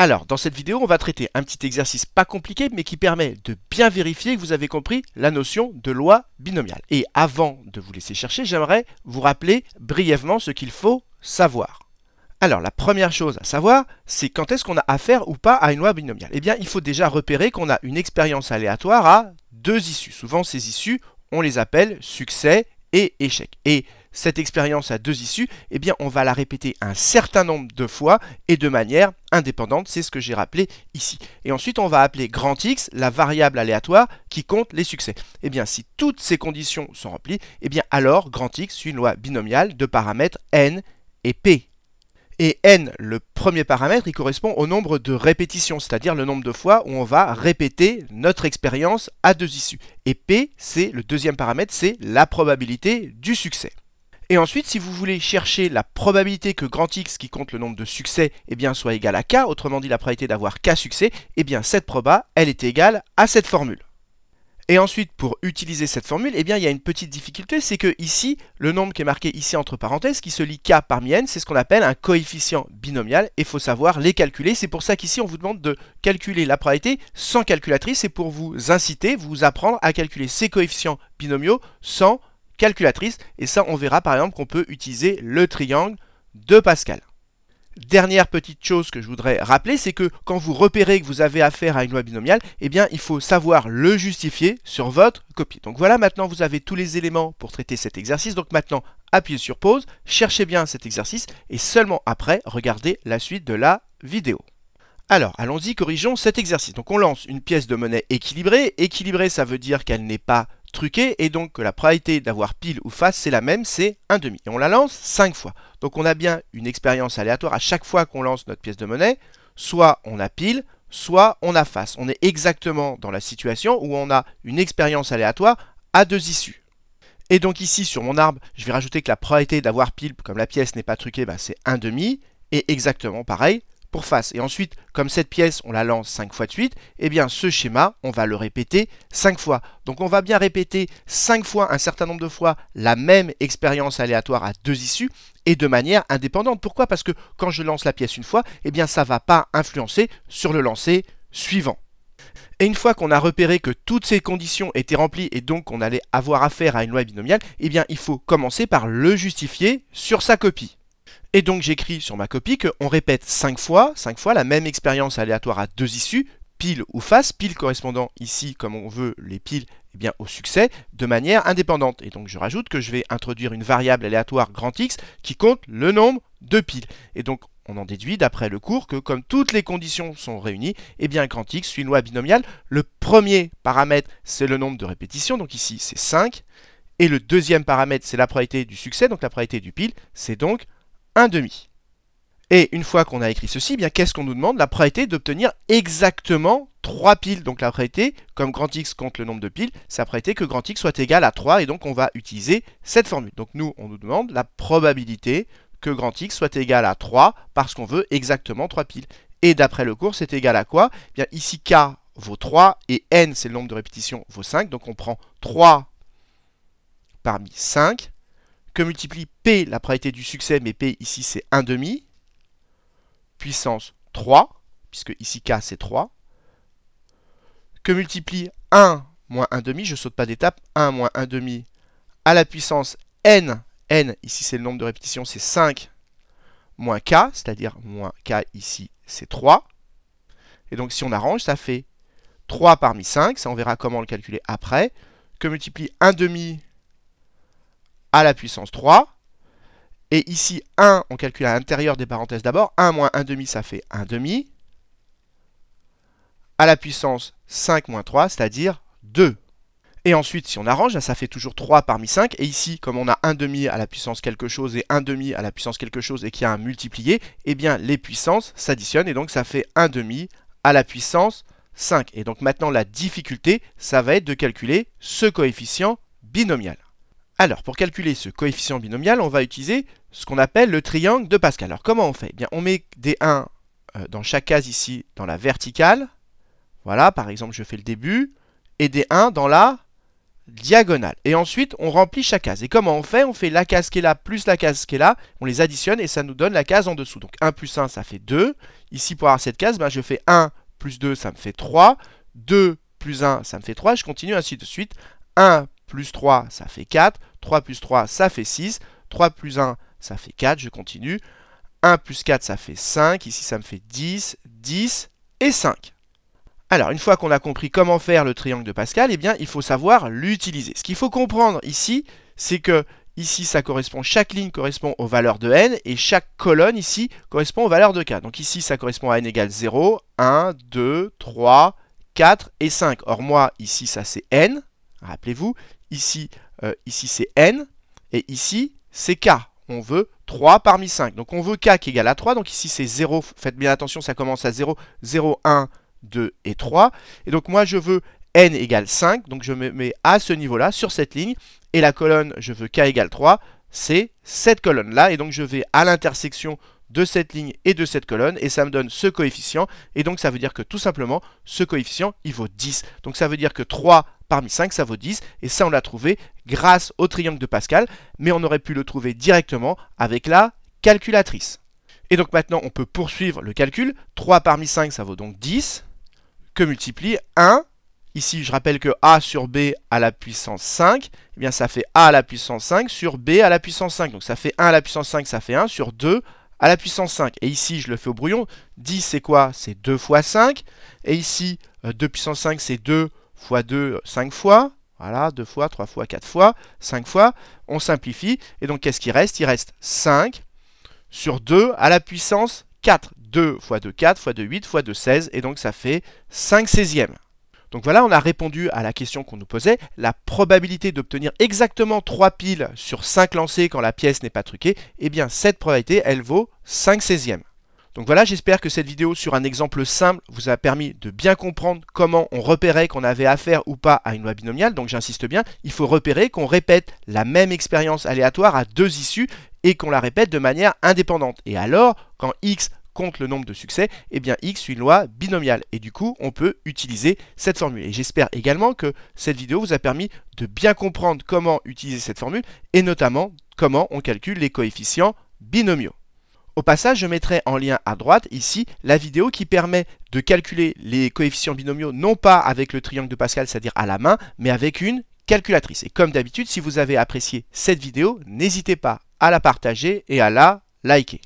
Alors, dans cette vidéo, on va traiter un petit exercice pas compliqué, mais qui permet de bien vérifier que vous avez compris la notion de loi binomiale. Et avant de vous laisser chercher, j'aimerais vous rappeler brièvement ce qu'il faut savoir. Alors, la première chose à savoir, c'est quand est-ce qu'on a affaire ou pas à une loi binomiale Eh bien, il faut déjà repérer qu'on a une expérience aléatoire à deux issues. Souvent, ces issues, on les appelle succès et échec. Et cette expérience à deux issues, eh bien on va la répéter un certain nombre de fois et de manière indépendante, c'est ce que j'ai rappelé ici. Et ensuite on va appeler grand X la variable aléatoire qui compte les succès. Eh bien si toutes ces conditions sont remplies, eh bien alors grand X suit une loi binomiale de paramètres n et p. Et n, le premier paramètre, il correspond au nombre de répétitions, c'est-à-dire le nombre de fois où on va répéter notre expérience à deux issues. Et p, c'est le deuxième paramètre, c'est la probabilité du succès. Et ensuite, si vous voulez chercher la probabilité que grand X, qui compte le nombre de succès, eh bien, soit égal à K, autrement dit la probabilité d'avoir K succès, eh bien, cette proba, elle est égale à cette formule. Et ensuite, pour utiliser cette formule, eh bien, il y a une petite difficulté, c'est que ici, le nombre qui est marqué ici entre parenthèses, qui se lit k parmi n, c'est ce qu'on appelle un coefficient binomial, et il faut savoir les calculer. C'est pour ça qu'ici, on vous demande de calculer la probabilité sans calculatrice, et pour vous inciter, vous apprendre à calculer ces coefficients binomiaux sans calculatrice. Et ça, on verra par exemple qu'on peut utiliser le triangle de Pascal. Dernière petite chose que je voudrais rappeler, c'est que quand vous repérez que vous avez affaire à une loi binomiale, eh bien, il faut savoir le justifier sur votre copie. Donc voilà, maintenant, vous avez tous les éléments pour traiter cet exercice. Donc maintenant, appuyez sur pause, cherchez bien cet exercice et seulement après, regardez la suite de la vidéo. Alors, allons-y, corrigeons cet exercice. Donc on lance une pièce de monnaie équilibrée. Équilibrée, ça veut dire qu'elle n'est pas Truqué et donc que la probabilité d'avoir pile ou face c'est la même, c'est un demi. Et on la lance 5 fois. Donc on a bien une expérience aléatoire à chaque fois qu'on lance notre pièce de monnaie, soit on a pile, soit on a face. On est exactement dans la situation où on a une expérience aléatoire à deux issues. Et donc ici sur mon arbre, je vais rajouter que la probabilité d'avoir pile, comme la pièce n'est pas truquée, bah, c'est un demi. Et exactement pareil, pour face. Et ensuite, comme cette pièce, on la lance 5 fois de suite, et eh bien ce schéma, on va le répéter 5 fois. Donc on va bien répéter 5 fois, un certain nombre de fois, la même expérience aléatoire à deux issues et de manière indépendante. Pourquoi Parce que quand je lance la pièce une fois, et eh bien ça ne va pas influencer sur le lancer suivant. Et une fois qu'on a repéré que toutes ces conditions étaient remplies et donc qu'on allait avoir affaire à une loi binomiale, eh bien il faut commencer par le justifier sur sa copie. Et donc j'écris sur ma copie qu'on répète 5 fois, 5 fois la même expérience aléatoire à deux issues, pile ou face, pile correspondant ici, comme on veut les piles, eh bien, au succès, de manière indépendante. Et donc je rajoute que je vais introduire une variable aléatoire grand X qui compte le nombre de piles. Et donc on en déduit, d'après le cours, que comme toutes les conditions sont réunies, et eh bien grand X suit une loi binomiale. Le premier paramètre, c'est le nombre de répétitions, donc ici c'est 5. Et le deuxième paramètre, c'est la probabilité du succès, donc la probabilité du pile, c'est donc 1 demi. Et une fois qu'on a écrit ceci, bien qu'est-ce qu'on nous demande La probabilité d'obtenir exactement 3 piles. Donc la probabilité, comme grand X compte le nombre de piles, c'est la probabilité que grand X soit égal à 3 et donc on va utiliser cette formule. Donc nous, on nous demande la probabilité que grand X soit égal à 3 parce qu'on veut exactement 3 piles. Et d'après le cours, c'est égal à quoi bien ici K vaut 3 et N, c'est le nombre de répétitions, vaut 5. Donc on prend 3 parmi 5 que multiplie P, la probabilité du succès, mais P ici c'est 1,5, puissance 3, puisque ici K c'est 3, que multiplie 1 moins 1,5, je saute pas d'étape, 1 moins 1,5 à la puissance N, N ici c'est le nombre de répétitions, c'est 5 moins K, c'est-à-dire moins K ici c'est 3, et donc si on arrange ça fait 3 parmi 5, ça on verra comment le calculer après, que multiplie 1,5 à la puissance 3. Et ici, 1, on calcule à l'intérieur des parenthèses d'abord. 1 moins 1 demi, ça fait 1 demi. À la puissance 5 moins 3, c'est-à-dire 2. Et ensuite, si on arrange, ça fait toujours 3 parmi 5. Et ici, comme on a 1 demi à la puissance quelque chose et 1 demi à la puissance quelque chose et qu'il y a un multiplié, eh bien les puissances s'additionnent et donc ça fait 1 demi à la puissance 5. Et donc maintenant, la difficulté, ça va être de calculer ce coefficient binomial. Alors, pour calculer ce coefficient binomial, on va utiliser ce qu'on appelle le triangle de Pascal. Alors, comment on fait eh bien, On met des 1 euh, dans chaque case ici, dans la verticale. Voilà, par exemple, je fais le début. Et des 1 dans la diagonale. Et ensuite, on remplit chaque case. Et comment on fait On fait la case qui est là plus la case qui est là. On les additionne et ça nous donne la case en dessous. Donc 1 plus 1, ça fait 2. Ici, pour avoir cette case, ben, je fais 1 plus 2, ça me fait 3. 2 plus 1, ça me fait 3. Je continue ainsi de suite. 1 plus 3, ça fait 4. 3 plus 3, ça fait 6. 3 plus 1, ça fait 4. Je continue. 1 plus 4, ça fait 5. Ici, ça me fait 10, 10 et 5. Alors, une fois qu'on a compris comment faire le triangle de Pascal, eh bien, il faut savoir l'utiliser. Ce qu'il faut comprendre ici, c'est que ici, ça correspond, chaque ligne correspond aux valeurs de n, et chaque colonne ici correspond aux valeurs de k. Donc ici, ça correspond à n égale 0, 1, 2, 3, 4 et 5. Or moi, ici, ça c'est n, rappelez-vous. Ici, euh, ici c'est n, et ici c'est k. On veut 3 parmi 5. Donc on veut k qui égal à 3, donc ici c'est 0, faites bien attention, ça commence à 0, 0, 1, 2 et 3. Et donc moi je veux n égale 5, donc je me mets à ce niveau-là, sur cette ligne, et la colonne, je veux k égale 3, c'est cette colonne-là, et donc je vais à l'intersection de cette ligne et de cette colonne, et ça me donne ce coefficient, et donc ça veut dire que tout simplement, ce coefficient, il vaut 10. Donc ça veut dire que 3 parmi 5, ça vaut 10. Et ça, on l'a trouvé grâce au triangle de Pascal, mais on aurait pu le trouver directement avec la calculatrice. Et donc maintenant, on peut poursuivre le calcul. 3 parmi 5, ça vaut donc 10, que multiplie 1. Ici, je rappelle que a sur b à la puissance 5, eh bien ça fait a à la puissance 5 sur b à la puissance 5. Donc ça fait 1 à la puissance 5, ça fait 1 sur 2 à la puissance 5. Et ici, je le fais au brouillon. 10, c'est quoi C'est 2 fois 5. Et ici, 2 euh, puissance 5, c'est 2 fois 2, 5 fois. Voilà, 2 fois, 3 fois, 4 fois, 5 fois. On simplifie. Et donc, qu'est-ce qui reste Il reste 5 sur 2 à la puissance 4. 2 fois 2, 4, fois 2, 8, fois 2, 16. Et donc, ça fait 5 16e. Donc voilà, on a répondu à la question qu'on nous posait. La probabilité d'obtenir exactement 3 piles sur 5 lancés quand la pièce n'est pas truquée, eh bien cette probabilité, elle vaut 5 16e. Donc voilà, j'espère que cette vidéo sur un exemple simple vous a permis de bien comprendre comment on repérait qu'on avait affaire ou pas à une loi binomiale. Donc j'insiste bien, il faut repérer qu'on répète la même expérience aléatoire à deux issues et qu'on la répète de manière indépendante. Et alors, quand x compte le nombre de succès, eh bien x suit une loi binomiale. Et du coup, on peut utiliser cette formule. Et j'espère également que cette vidéo vous a permis de bien comprendre comment utiliser cette formule et notamment comment on calcule les coefficients binomiaux. Au passage, je mettrai en lien à droite ici la vidéo qui permet de calculer les coefficients binomiaux non pas avec le triangle de Pascal, c'est-à-dire à la main, mais avec une calculatrice. Et comme d'habitude, si vous avez apprécié cette vidéo, n'hésitez pas à la partager et à la liker.